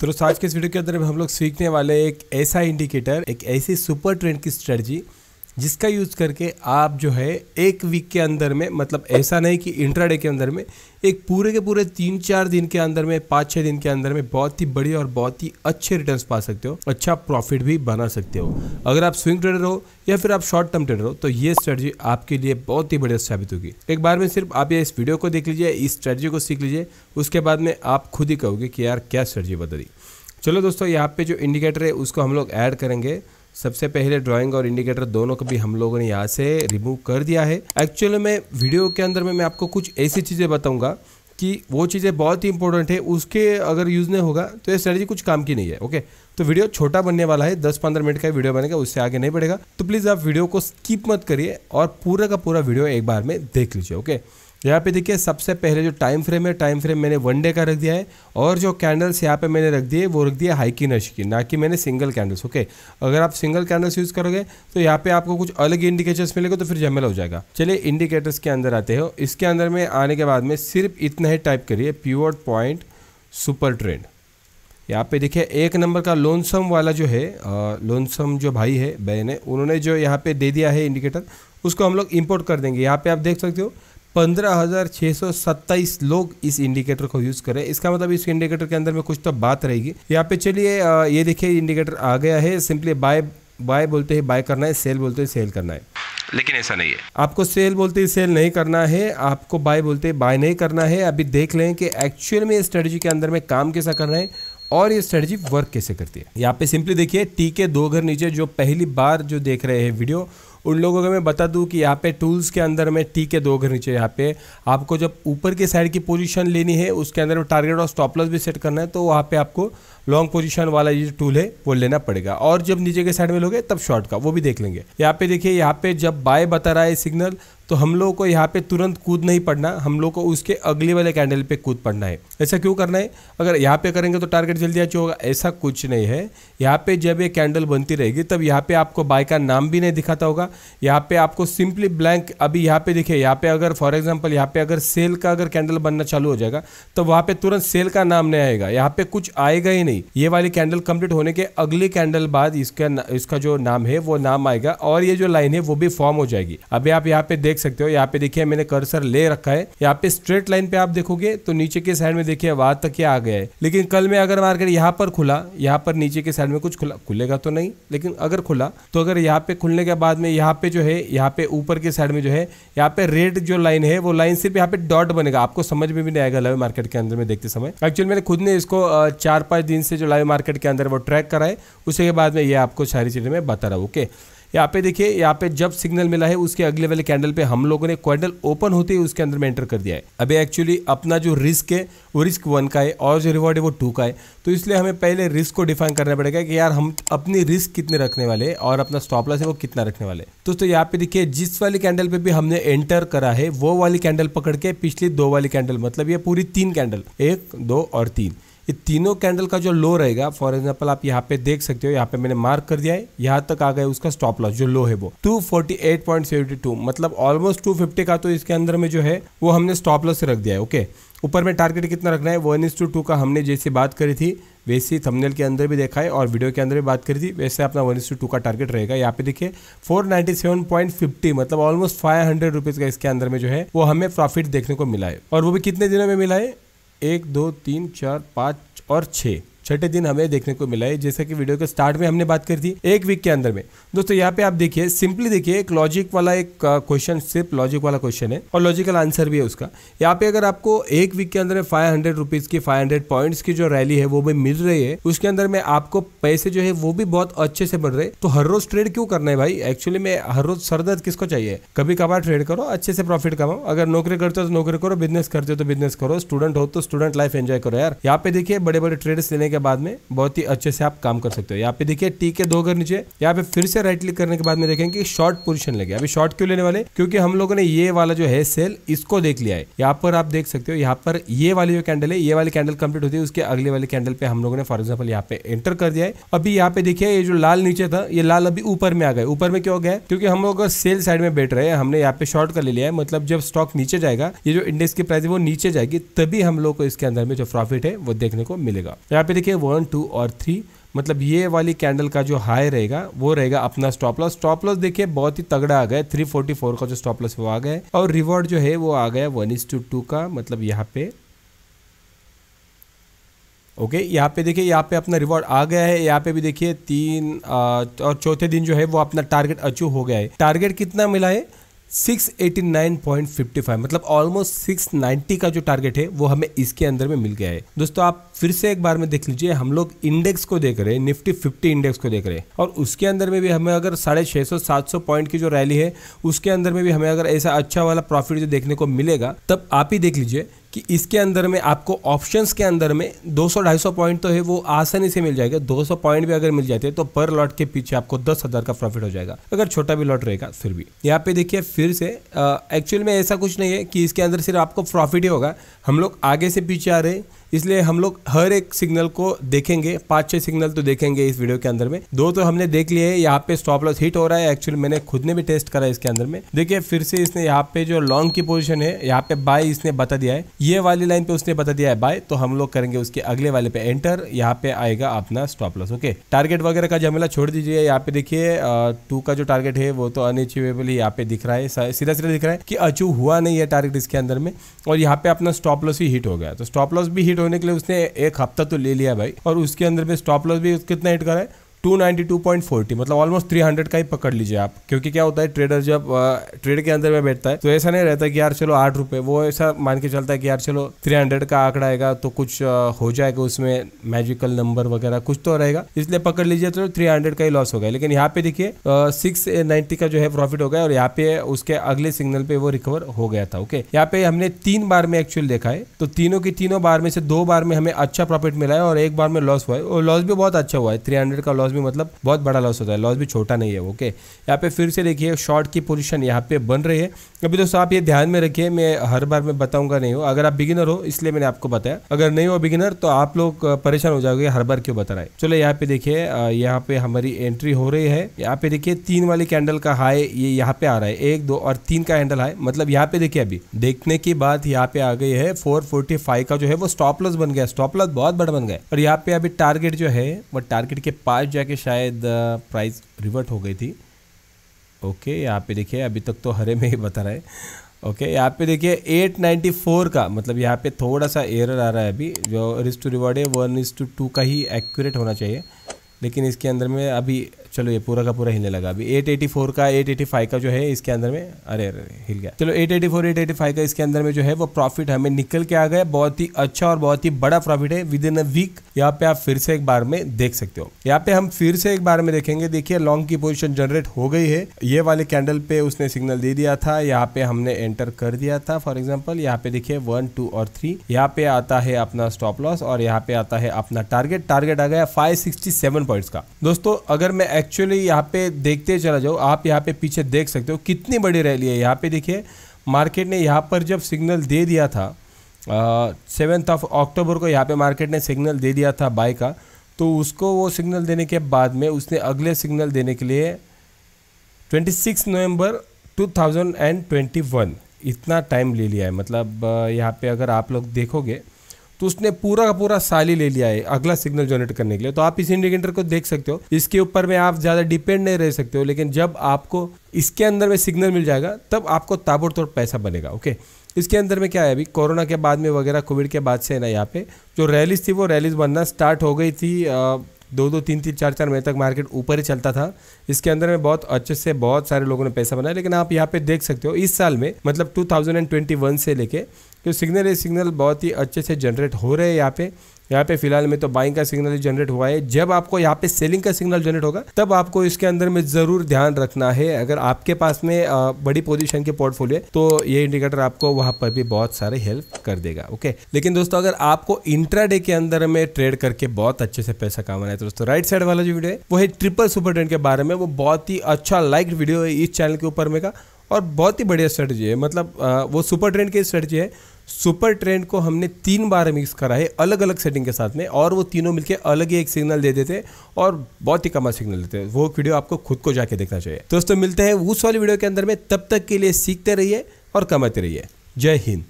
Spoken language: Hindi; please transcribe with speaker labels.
Speaker 1: तो दोस्तों आज के इस वीडियो के अंदर हम लोग सीखने वाले एक ऐसा इंडिकेटर एक ऐसी सुपर ट्रेंड की स्ट्रेटजी जिसका यूज़ करके आप जो है एक वीक के अंदर में मतलब ऐसा नहीं कि इंट्राडे के अंदर में एक पूरे के पूरे तीन चार दिन के अंदर में पाँच छः दिन के अंदर में बहुत ही बढ़िया और बहुत ही अच्छे रिटर्न्स पा सकते हो अच्छा प्रॉफिट भी बना सकते हो अगर आप स्विंग ट्रेडर हो या फिर आप शॉर्ट टर्म ट्रेडर हो तो ये स्ट्रेटजी आपके लिए बहुत ही बढ़िया साबित होगी एक बार में सिर्फ आप ये इस वीडियो को देख लीजिए इस स्ट्रेटजी को सीख लीजिए उसके बाद में आप खुद ही कहोगे कि यार क्या स्ट्रेटजी दी चलो दोस्तों यहाँ पे जो इंडिकेटर है उसको हम लोग ऐड करेंगे सबसे पहले ड्राइंग और इंडिकेटर दोनों को भी हम लोगों ने यहाँ से रिमूव कर दिया है एक्चुअली में वीडियो के अंदर में मैं आपको कुछ ऐसी चीज़ें बताऊँगा कि वो चीज़ें बहुत ही इंपॉर्टेंट है उसके अगर यूज़ नहीं होगा तो ये स्ट्रेटजी कुछ काम की नहीं है ओके तो वीडियो छोटा बनने वाला है दस पंद्रह मिनट का वीडियो बनेगा उससे आगे नहीं बढ़ेगा तो प्लीज़ आप वीडियो को स्किप मत करिए और पूरा का पूरा वीडियो एक बार में देख लीजिए ओके यहाँ पे देखिए सबसे पहले जो टाइम फ्रेम है टाइम फ्रेम मैंने वन डे का रख दिया है और जो कैंडल्स यहाँ पे मैंने रख दिए वो रख दिए हाई की नश की ना कि मैंने सिंगल कैंडल्स ओके अगर आप सिंगल कैंडल्स यूज़ करोगे तो यहाँ पे आपको कुछ अलग इंडिकेटर्स मिलेगा तो फिर जमेल हो जाएगा चलिए इंडिकेटर्स के अंदर आते हो इसके अंदर में आने के बाद में सिर्फ इतना ही टाइप करिए प्योर पॉइंट सुपर ट्रेंड यहाँ पे देखिए एक नंबर का लोनसम वाला जो है लोनसम जो भाई है बहन है उन्होंने जो यहाँ पे दे दिया है इंडिकेटर उसको हम लोग इंपोर्ट कर देंगे यहाँ पे आप देख सकते हो पंद्रह लोग इस इंडिकेटर को यूज़ करें इसका मतलब इस इंडिकेटर के अंदर में कुछ तो बात रहेगी यहाँ पे चलिए ये देखिए इंडिकेटर आ गया है सिंपली बाय बाय बोलते हैं बाय करना है सेल बोलते हैं सेल करना है लेकिन ऐसा नहीं है आपको सेल बोलते ही सेल नहीं करना है आपको बाय बोलते बाय नहीं करना है अभी देख लें कि एक्चुअल में स्ट्रेटजी के अंदर में काम कैसा कर रहे हैं और ये स्ट्रेटजी वर्क कैसे करती है यहाँ पे सिंपली देखिए टी के दो घर नीचे जो पहली बार जो देख रहे हैं वीडियो उन लोगों को मैं बता दूं कि यहाँ पे टूल्स के अंदर में टी के दो घर नीचे यहाँ पे आपको जब ऊपर के साइड की पोजीशन लेनी है उसके अंदर टारगेट और स्टॉपलॉस भी सेट करना है तो वहाँ पे आपको लॉन्ग पोजीशन वाला ये टूल है वो लेना पड़ेगा और जब नीचे के साइड में लोगे तब शॉर्ट का वो भी देख लेंगे यहाँ पे देखिए यहाँ पे जब बाय बता रहा है सिग्नल तो हम लोगों को यहाँ पे तुरंत कूद नहीं पड़ना हम लोग को उसके अगले वाले कैंडल पे कूद पड़ना है ऐसा क्यों करना है अगर यहाँ पे करेंगे तो टारगेट जल्दी अचीव होगा ऐसा कुछ नहीं है यहाँ पे जब ये कैंडल बनती रहेगी तब यहाँ पे आपको बाय का नाम भी नहीं दिखाता होगा यहाँ पे आपको सिंपली ब्लैंक अभी यहाँ पे दिखे यहाँ पे अगर फॉर एग्जाम्पल यहाँ पे अगर सेल का अगर कैंडल बनना चालू हो जाएगा तो वहाँ पे तुरंत सेल का नाम नहीं आएगा यहाँ पे कुछ आएगा ही नहीं ये वाली कैंडल कंप्लीट होने के अगले कैंडल बाद इसका इसका जो नाम है वो नाम आएगा और ये जो लाइन है वो भी फॉर्म हो जाएगी अभी आप यहाँ पे देख देख सकते हो यहाँ पे देखिए मैंने कर्सर ले रखा है यहाँ पे स्ट्रेट लाइन पे आप देखोगे तो नीचे के साइड में देखिए वहां तक ये आ गया है लेकिन कल में अगर मार्केट यहाँ पर खुला यहाँ पर नीचे के साइड में कुछ खुला खुलेगा तो नहीं लेकिन अगर खुला तो अगर यहाँ पे खुलने के बाद में यहाँ पे जो है यहाँ पे ऊपर के साइड में जो है यहाँ पे रेड जो लाइन है वो लाइन सिर्फ यहाँ पे डॉट बनेगा आपको समझ में भी नहीं आएगा लाइव मार्केट के अंदर में देखते समय एक्चुअली मैंने खुद ने इसको चार पांच दिन से जो लाइव मार्केट के अंदर वो ट्रैक कराए उसी के बाद में ये आपको सारी चीज़ें मैं बता रहा हूँ ओके यहाँ पे देखिए यहाँ पे जब सिग्नल मिला है उसके अगले वाले कैंडल पे हम लोगों ने कैंडल ओपन होते ही उसके अंदर में एंटर कर दिया है अभी एक्चुअली अपना जो रिस्क है वो रिस्क वन का है और जो रिवॉर्ड है वो टू का है तो इसलिए हमें पहले रिस्क को डिफाइन करना पड़ेगा कि यार हम अपनी रिस्क कितने रखने वाले और अपना स्टॉप लॉस है वो कितना रखने वाले दोस्तों यहाँ पे देखिए जिस वाली कैंडल पे भी हमने एंटर करा है वो वाली कैंडल पकड़ के पिछली दो वाली कैंडल मतलब ये पूरी तीन कैंडल एक दो और तीन ये तीनों कैंडल का जो लो रहेगा फॉर एग्जाम्पल आप यहाँ पे देख सकते हो यहाँ पे मैंने मार्क कर दिया है यहाँ तक आ गया उसका स्टॉप लॉस जो लो है वो 248.72 मतलब ऑलमोस्ट 250 का तो इसके अंदर में जो है वो हमने स्टॉप लॉस रख दिया है ओके ऊपर में टारगेट कितना रखना है वन इज टू टू का हमने जैसे बात करी थी वैसे ही के अंदर भी देखा है और वीडियो के अंदर भी बात करी थी वैसे अपना वन इज टू टू का टारगेट रहेगा यहाँ पे देखिए 497.50 मतलब ऑलमोस्ट फाइव हंड्रेड रुपीज़ का इसके अंदर में जो है वो हमें प्रॉफिट देखने को मिला है और वो भी कितने दिनों में मिला है एक दो तीन चार पाँच और छः छठे दिन हमें देखने को मिला है जैसा कि वीडियो के स्टार्ट में हमने बात करी थी एक वीक के अंदर में दोस्तों यहाँ पे आप देखिए सिंपली देखिए एक लॉजिक वाला एक क्वेश्चन सिर्फ लॉजिक वाला क्वेश्चन है और लॉजिकल आंसर भी है उसका यहाँ पे अगर आपको एक वीक के अंदर में फाइव हंड्रेड रुपीज की फाइव हंड्रेड पॉइंट की जो रैली है वो भी मिल रही है उसके अंदर में आपको पैसे जो है वो भी बहुत अच्छे से बढ़ रहे तो हर रोज ट्रेड क्यों करना है भाई एक्चुअली में हर रोज सरदर्द किसको चाहिए कभी कभार ट्रेड करो अच्छे से प्रॉफिट कमाओ अगर नौकरी करते हो तो नौकरी करो बिजनेस करते हो तो बिजनेस करो स्टूडेंट हो तो स्टूडेंट लाइफ एंजॉय करो यार यहाँ पे देखिए बड़े बड़े ट्रेड्स लेने के के बाद में बहुत ही अच्छे से आप काम कर सकते हो यहाँ पे देखिए टी के दो घर नीचे यहाँ पे फिर से राइट क्लिक करने के बाद में देखेंगे शॉर्ट पोजिशन लगे अभी शॉर्ट क्यों लेने वाले क्योंकि हम लोगों ने ये वाला जो है सेल इसको देख लिया है यहाँ पर आप देख सकते हो यहाँ पर ये वाली जो कैंडल है ये वाली कैंडल कंप्लीट होती है उसके अगले वाले कैंडल पे हम लोगों ने फॉर एग्जाम्पल यहाँ पे एंटर कर दिया है अभी यहाँ पे देखिए ये जो लाल नीचे था ये लाल अभी ऊपर में आ गए ऊपर में क्यों गए क्योंकि हम लोग सेल साइड में बैठ रहे हैं हमने यहाँ पे शॉर्ट कर ले लिया है मतलब जब स्टॉक नीचे जाएगा ये जो इंडेक्स की प्राइस है वो नीचे जाएगी तभी हम लोग को इसके अंदर में जो प्रॉफिट है वो देखने को मिलेगा यहाँ पे देखिए देखिए वन टू और थ्री मतलब ये वाली कैंडल का जो हाई रहेगा वो रहेगा अपना स्टॉप लॉस स्टॉप लॉस देखिए बहुत ही तगड़ा आ गया 344 का जो स्टॉप लॉस वो आ गया और रिवॉर्ड जो है वो आ गया वन इज टू टू का मतलब यहाँ पे ओके okay, यहाँ पे देखिए यहाँ पे अपना रिवॉर्ड आ गया है यहाँ पे भी देखिए तीन आ, और चौथे दिन जो है वो अपना टारगेट अचीव हो गया है टारगेट कितना मिला है 689.55 मतलब ऑलमोस्ट 690 का जो टारगेट है वो हमें इसके अंदर में मिल गया है दोस्तों आप फिर से एक बार में देख लीजिए हम लोग इंडेक्स को देख रहे हैं निफ्टी 50 इंडेक्स को देख रहे हैं और उसके अंदर में भी हमें अगर साढ़े छः सौ सात सौ पॉइंट की जो रैली है उसके अंदर में भी हमें अगर ऐसा अच्छा वाला प्रॉफिट जो देखने को मिलेगा तब आप ही देख लीजिए कि इसके अंदर में आपको ऑप्शंस के अंदर में 200-250 पॉइंट तो है वो आसानी से मिल जाएगा 200 पॉइंट भी अगर मिल जाते हैं तो पर लॉट के पीछे आपको दस हज़ार का प्रॉफिट हो जाएगा अगर छोटा भी लॉट रहेगा फिर भी यहाँ पे देखिए फिर से एक्चुअल में ऐसा कुछ नहीं है कि इसके अंदर सिर्फ आपको प्रॉफिट ही होगा हम लोग आगे से पीछे आ रहे हैं इसलिए हम लोग हर एक सिग्नल को देखेंगे पांच छह सिग्नल तो देखेंगे इस वीडियो के अंदर में दो तो हमने देख लिए यहाँ पे स्टॉप लॉस हिट हो रहा है एक्चुअली मैंने खुद ने भी टेस्ट करा इसके अंदर में देखिए फिर से इसने यहाँ पे जो लॉन्ग की पोजिशन है यहाँ पे बाय इसने बता दिया है ये वाली लाइन पे उसने बता दिया है बाय तो हम लोग करेंगे उसके अगले वाले पे एंटर यहाँ पे आएगा अपना स्टॉप लॉस ओके टारगेट वगैरह का जमेला छोड़ दीजिए यहाँ पे देखिए टू का जो टारगेट है वो तो अनअचीवेबल यहाँ पे दिख रहा है सीधा सीधा दिख रहा है कि अचीव हुआ नहीं है टारगेट इसके अंदर में और यहाँ पे अपना स्टॉप लॉस ही हिट हो गया तो स्टॉप लॉस भी हिट होने के लिए उसने एक हफ्ता तो ले लिया भाई और उसके अंदर में स्टॉप लॉस भी कितना हिट करा है 292.40 मतलब ऑलमोस्ट 300 का ही पकड़ लीजिए आप क्योंकि क्या होता है ट्रेडर जब ट्रेड के अंदर में बैठता है तो ऐसा नहीं रहता कि यार चलो आठ रुपये वो ऐसा मान के चलता है कि यार चलो 300 का आंकड़ा आएगा तो कुछ हो जाएगा उसमें मैजिकल नंबर वगैरह कुछ तो रहेगा इसलिए पकड़ लीजिए तो थ्री का ही लॉस हो गया लेकिन यहाँ पे देखिए सिक्स का जो है प्रॉफिट हो गया और यहाँ पे उसके अगले सिग्नल पे वो रिकवर हो गया था ओके यहाँ पे हमने तीन बार में एक्चुअल देखा है तो तीनों की तीनों बार में से दो बार में हमें अच्छा प्रॉफिट मिला है और एक बार में लॉस हुआ है और लॉस भी बहुत अच्छा हुआ है थ्री का लॉस लॉस भी मतलब बहुत बड़ा लॉस होता है लॉस भी छोटा नहीं है ओके यहाँ पे फिर से देखिए शॉर्ट की पोजिशन यहाँ पे बन रही है अभी दोस्तों आप ये ध्यान में रखिए मैं हर बार मैं बताऊंगा नहीं हो अगर आप बिगिनर हो इसलिए मैंने आपको बताया अगर नहीं हो बिगिनर तो आप लोग परेशान हो जाओगे हर बार क्यों बता रहा है चलो यहाँ पे देखिए यहाँ पे हमारी एंट्री हो रही है यहाँ पे देखिए तीन वाली कैंडल का हाई ये यहाँ पे आ रहा है एक दो और तीन का हैंडल हाई मतलब यहाँ पे देखिए अभी देखने की बात यहाँ पे आ गई है फोर का जो है वो स्टॉप लॉस बन गया स्टॉप लॉस बहुत बड़ा बन गया और यहाँ पे अभी टारगेट जो है वो टारगेट के पास जाके शायद प्राइस रिवर्ट हो गई थी ओके यहाँ पे देखिए अभी तक तो हरे में ही बता रहा है ओके यहाँ पे देखिए 894 का मतलब यहाँ पे थोड़ा सा एरर आ रहा है अभी जो रिस्ट टू रिवर्ड है वन रिस्ट टू टू का ही एक्यूरेट होना चाहिए लेकिन इसके अंदर में अभी चलो ये पूरा का पूरा हिलने लगा अभी 884 का 885 का जो है इसके अंदर में अरे अरे हिल गया चलो 884 885 का इसके अंदर में जो है वो प्रॉफिट हमें निकल के आ गया बहुत ही अच्छा और बहुत ही बड़ा प्रॉफिट है विद इन अ वीक यहाँ पे आप फिर से एक बार में देख सकते हो यहाँ पे हम फिर से एक बार में देखेंगे देखिए लॉन्ग की पोजिशन जनरेट हो गई है ये वाले कैंडल पे उसने सिग्नल दे दिया था यहाँ पे हमने एंटर कर दिया था फॉर एग्जाम्पल यहाँ पे देखिए वन टू और थ्री यहाँ पे आता है अपना स्टॉप लॉस और यहाँ पे आता है अपना टारगेट टारगेट आ गया फाइव सिक्सटी सेवन पॉइंट का दोस्तों अगर मैं एक्चुअली यहाँ पे देखते चला जाओ आप यहाँ पे पीछे देख सकते हो कितनी बड़ी रैली है यहाँ पे देखिए मार्केट ने यहाँ पर जब सिग्नल दे दिया था सेवेंथ ऑफ अक्टूबर को यहाँ पे मार्केट ने सिग्नल दे दिया था बाय का तो उसको वो सिग्नल देने के बाद में उसने अगले सिग्नल देने के लिए 26 नवंबर 2021 इतना टाइम ले लिया है मतलब यहाँ पे अगर आप लोग देखोगे तो उसने पूरा का पूरा साली ले लिया है अगला सिग्नल जनरेट करने के लिए तो आप इस इंडिकेटर को देख सकते हो इसके ऊपर में आप ज़्यादा डिपेंड नहीं रह सकते हो लेकिन जब आपको इसके अंदर में सिग्नल मिल जाएगा तब आपको ताबड़तोड़ पैसा बनेगा ओके इसके अंदर में क्या है अभी कोरोना के बाद में वगैरह कोविड के बाद से है ना यहाँ पे जो रैलीज थी वो रैलीज बनना स्टार्ट हो गई थी दो दो तीन तीन चार चार महीने तक मार्केट ऊपर ही चलता था इसके अंदर में बहुत अच्छे से बहुत सारे लोगों ने पैसा बनाया लेकिन आप यहाँ पे देख सकते हो इस साल में मतलब 2021 से लेके जो तो सिग्नल है सिग्नल बहुत ही अच्छे से जनरेट हो रहे हैं यहाँ पे यहाँ पे फिलहाल में तो बाइंग का सिग्नल जनरेट हुआ है जब आपको यहाँ पे सेलिंग का सिग्नल जनरेट होगा तब आपको इसके अंदर में ज़रूर ध्यान रखना है अगर आपके पास में बड़ी पोजीशन के पोर्टफोलियो है तो ये इंडिकेटर आपको वहाँ पर भी बहुत सारे हेल्प कर देगा ओके लेकिन दोस्तों अगर आपको इंट्राडे के अंदर में ट्रेड करके बहुत अच्छे से पैसा कमाना है तो दोस्तों राइट साइड वाला जो वीडियो है वो है ट्रिपल सुपर ट्रेंड के बारे में वो बहुत ही अच्छा लाइक वीडियो है इस चैनल के ऊपर में का और बहुत ही बढ़िया स्ट्रेटजी है मतलब वो सुपर ट्रेंड की स्ट्रेटजी है सुपर ट्रेंड को हमने तीन बार मिक्स करा है अलग अलग सेटिंग के साथ में और वो तीनों मिलके अलग ही एक सिग्नल दे देते और बहुत ही कमा सिग्नल देते वो वीडियो आपको खुद को जाके देखना चाहिए दोस्तों मिलते हैं उस वाली वीडियो के अंदर में तब तक के लिए सीखते रहिए और कमाते रहिए जय हिंद